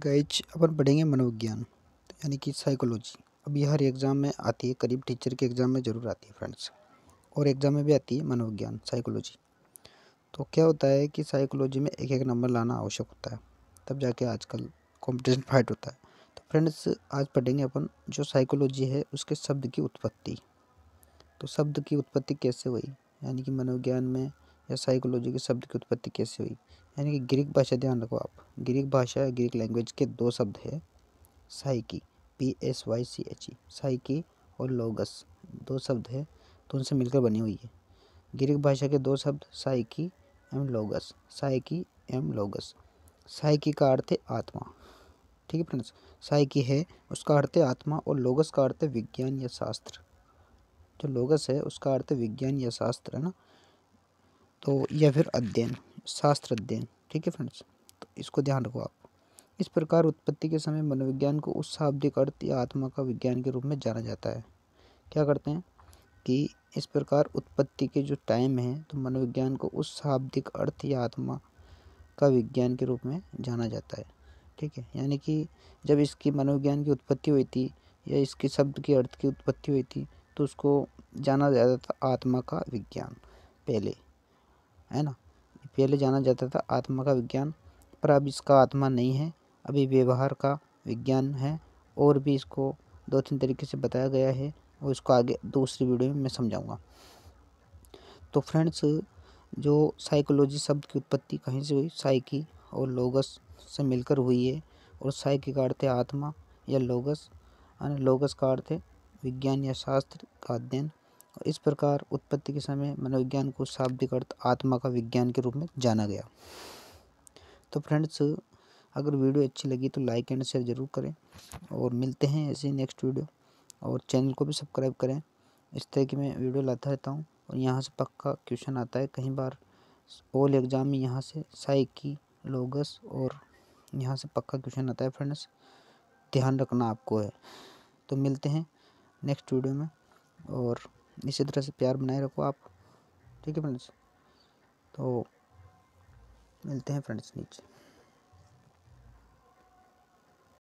guys अपन पढ़ेंगे मनोविज्ञान यानी कि साइकोलॉजी अब यह हर एग्ज़ाम में आती है करीब टीचर के एग्ज़ाम में ज़रूर आती है फ्रेंड्स और एग्ज़ाम में भी आती है मनोविज्ञान साइकोलॉजी तो क्या होता है कि साइकोलॉजी में एक एक नंबर लाना आवश्यक होता है तब जाके आजकल कॉम्पिटिशन फाइट होता है तो फ्रेंड्स आज पढ़ेंगे अपन जो साइकोलॉजी है उसके शब्द की उत्पत्ति तो शब्द की उत्पत्ति कैसे हुई यानी कि मनोविज्ञान में या साइकोलॉजी के शब्द की उत्पत्ति कैसे हुई यानी कि ग्रीक भाषा ध्यान रखो आप ग्रीक भाषा ग्रीक लैंग्वेज के दो शब्द है psyche P S Y C H E psyche और लोगस दो शब्द है तो उनसे मिलकर बनी हुई है ग्रीक भाषा के दो शब्द साइकी एम लोगस साइकी एम लोगस साइकी का अर्थ है आत्मा ठीक है फ्रेंड्स साइकी है उसका अर्थ है आत्मा और लोगस का अर्थ है विज्ञान या शास्त्र जो लोगस है उसका अर्थ विज्ञान या शास्त्र है ना तो या फिर अध्ययन शास्त्र अध्ययन ठीक है फ्रेंड्स तो इसको ध्यान रखो आप इस प्रकार उत्पत्ति के समय मनोविज्ञान को उस शाब्दिक अर्थ या आत्मा का विज्ञान के रूप में जाना जाता है क्या करते हैं कि इस प्रकार उत्पत्ति के जो टाइम है तो मनोविज्ञान को उस शाब्दिक अर्थ या आत्मा का विज्ञान के रूप में जाना जाता है ठीक है यानी कि जब इसकी मनोविज्ञान की उत्पत्ति हुई थी या इसके शब्द के अर्थ की उत्पत्ति हुई थी तो उसको जाना जाता था आत्मा का विज्ञान पहले है ना पहले जाना जाता था आत्मा का विज्ञान पर अब इसका आत्मा नहीं है अभी व्यवहार का विज्ञान है और भी इसको दो तीन तरीके से बताया गया है और इसको आगे दूसरी वीडियो में मैं समझाऊंगा तो फ्रेंड्स जो साइकोलॉजी शब्द की उत्पत्ति कहीं से हुई साइकी और लोगस से मिलकर हुई है और साइकी का अर्थ है आत्मा या लोगस यानी लोगस का अर्थ है विज्ञान या शास्त्र का अध्ययन इस प्रकार उत्पत्ति के समय मनोविज्ञान को शाब्दिक अर्थ आत्मा का विज्ञान के रूप में जाना गया तो फ्रेंड्स अगर वीडियो अच्छी लगी तो लाइक एंड शेयर ज़रूर करें और मिलते हैं ऐसे नेक्स्ट वीडियो और चैनल को भी सब्सक्राइब करें इस तरह की मैं वीडियो लाता रहता हूँ और यहाँ से पक्का क्वेश्चन आता है कई बार ओल एग्ज़ाम में यहाँ से साइकी लोगस और यहाँ से पक्का क्वेश्चन आता है फ्रेंड्स ध्यान रखना आपको है तो मिलते हैं नेक्स्ट वीडियो में और इसी तरह से प्यार बनाए रखो आप ठीक है फ्रेंड्स तो मिलते हैं फ्रेंड्स नीचे